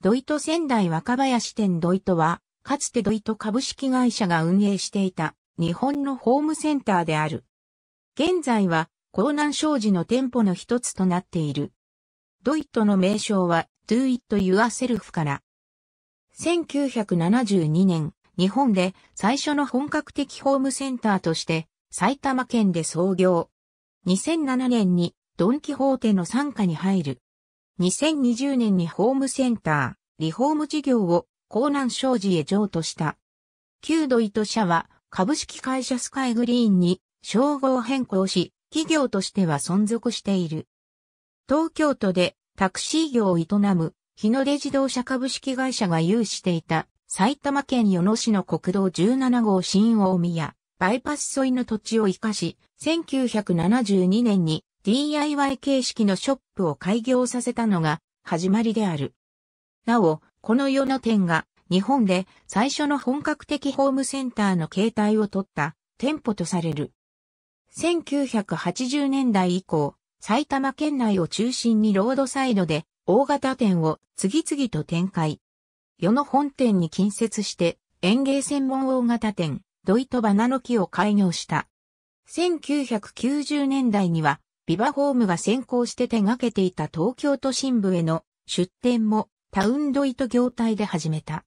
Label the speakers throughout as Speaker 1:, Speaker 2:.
Speaker 1: ドイト仙台若林店ドイトは、かつてドイト株式会社が運営していた日本のホームセンターである。現在は、江南商事の店舗の一つとなっている。ドイトの名称は、do it yourself から。1972年、日本で最初の本格的ホームセンターとして、埼玉県で創業。2007年にドンキホーテの参加に入る。2020年にホームセンター、リフォーム事業を江南商事へ譲渡した。旧土井と社は株式会社スカイグリーンに称号変更し、企業としては存続している。東京都でタクシー業を営む日の出自動車株式会社が有していた埼玉県与野市の国道17号新大宮バイパス沿いの土地を生かし、1972年に DIY 形式のショップを開業させたのが始まりである。なお、この世の店が日本で最初の本格的ホームセンターの形態を取った店舗とされる。1980年代以降、埼玉県内を中心にロードサイドで大型店を次々と展開。世の本店に近接して園芸専門大型店、ドイトバナの木を開業した。1990年代にはビバホームが先行して手掛けていた東京都心部への出店もタウンドイト業態で始めた。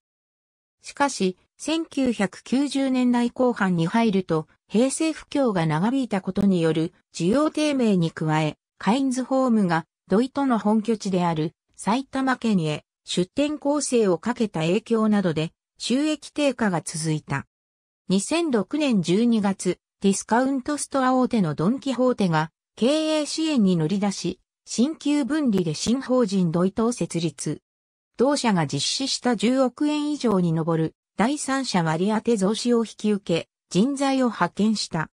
Speaker 1: しかし、1990年代後半に入ると、平成不況が長引いたことによる需要低迷に加え、カインズホームがドイトの本拠地である埼玉県へ出店構成をかけた影響などで収益低下が続いた。2006年12月、ディスカウントストア大手のドンキホーテが経営支援に乗り出し、新旧分離で新法人ドイトを設立。同社が実施した10億円以上に上る第三者割当増資を引き受け、人材を派遣した。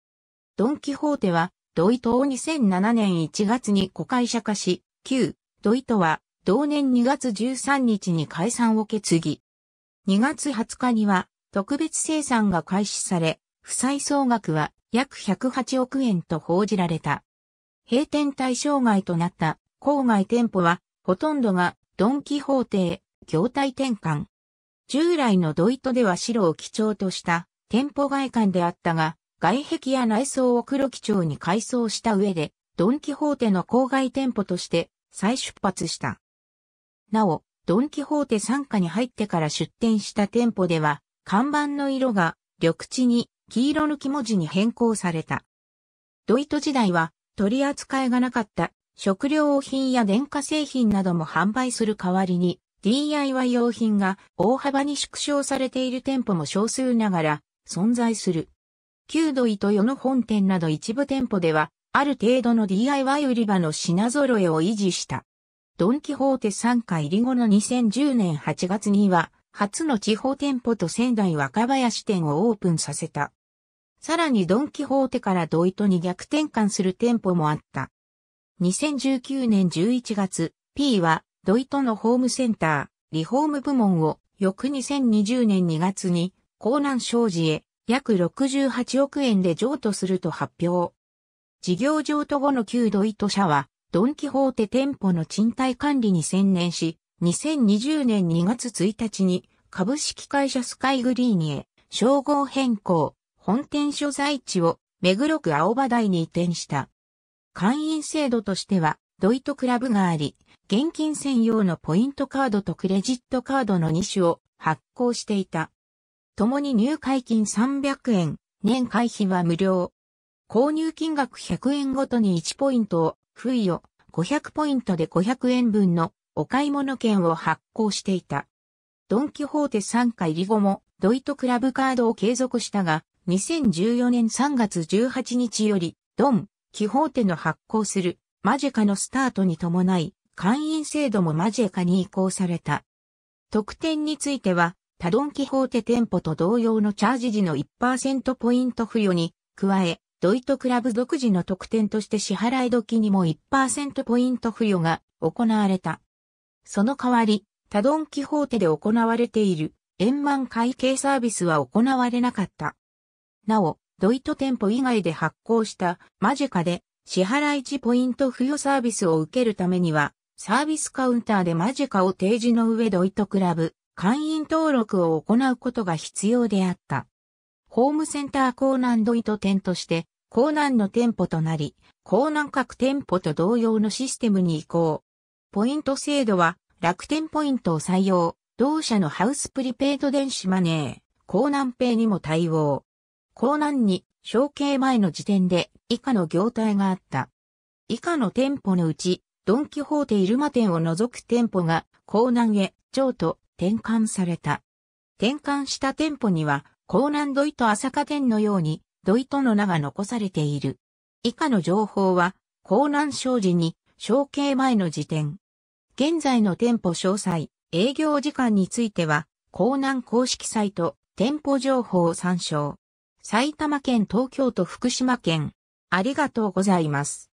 Speaker 1: ドンキホーテは、ドイトを2007年1月に子会社化し、旧土井とは、同年2月13日に解散を決議。2月20日には、特別生産が開始され、負債総額は約108億円と報じられた。閉店対象外となった郊外店舗は、ほとんどがドンキホーテへ業態転換。従来のドイトでは白を基調とした店舗外観であったが、外壁や内装を黒基調に改装した上で、ドンキホーテの郊外店舗として再出発した。なお、ドンキホーテ傘下に入ってから出店した店舗では、看板の色が緑地に黄色抜き文字に変更された。ドイト時代は取り扱いがなかった食料品や電化製品なども販売する代わりに DIY 用品が大幅に縮小されている店舗も少数ながら存在する。旧土井と世の本店など一部店舗ではある程度の DIY 売り場の品揃えを維持した。ドンキホーテ参加入り後の2010年8月には初の地方店舗と仙台若林店をオープンさせた。さらにドン・キホーテからドイトに逆転換する店舗もあった。2019年11月、P はドイトのホームセンター、リフォーム部門を翌2020年2月に江南商事へ約68億円で譲渡すると発表。事業譲渡後の旧ドイト社は、ドンキホーテ店舗の賃貸管理に専念し、2020年2月1日に株式会社スカイグリーンへ称号変更、本店所在地を目黒区青葉台に移転した。会員制度としては、ドイトクラブがあり、現金専用のポイントカードとクレジットカードの2種を発行していた。共に入会金300円、年会費は無料。購入金額100円ごとに1ポイントを、付与500ポイントで500円分のお買い物券を発行していた。ドンキホーテ参加入り後もドイトクラブカードを継続したが、2014年3月18日より、ドン・キホーテの発行するマジェカのスタートに伴い、会員制度もマジェカに移行された。特典については、タドン・キホーテ店舗と同様のチャージ時の1%ポイント付与に加え、ドイトクラブ独自の特典として支払い時にも1%ポイント付与が行われた。その代わり、タドン・キホーテで行われている円満会計サービスは行われなかった。なお、ドイト店舗以外で発行したマジカで支払い値ポイント付与サービスを受けるためには、サービスカウンターでマジカを提示の上ドイトクラブ、会員登録を行うことが必要であった。ホームセンター港南ドイト店として、港南の店舗となり、港南各店舗と同様のシステムに移行。ポイント制度は、楽天ポイントを採用、同社のハウスプリペイド電子マネー、港南ペイにも対応。江南に、承継前の時点で、以下の業態があった。以下の店舗のうち、ドンキホーテイルマ店を除く店舗が、江南へ、町と、転換された。転換した店舗には、江南土井と朝霞店のように、土井との名が残されている。以下の情報は、江南商事に、承継前の時点。現在の店舗詳細、営業時間については、江南公式サイト、店舗情報を参照。埼玉県東京都福島県。ありがとうございます。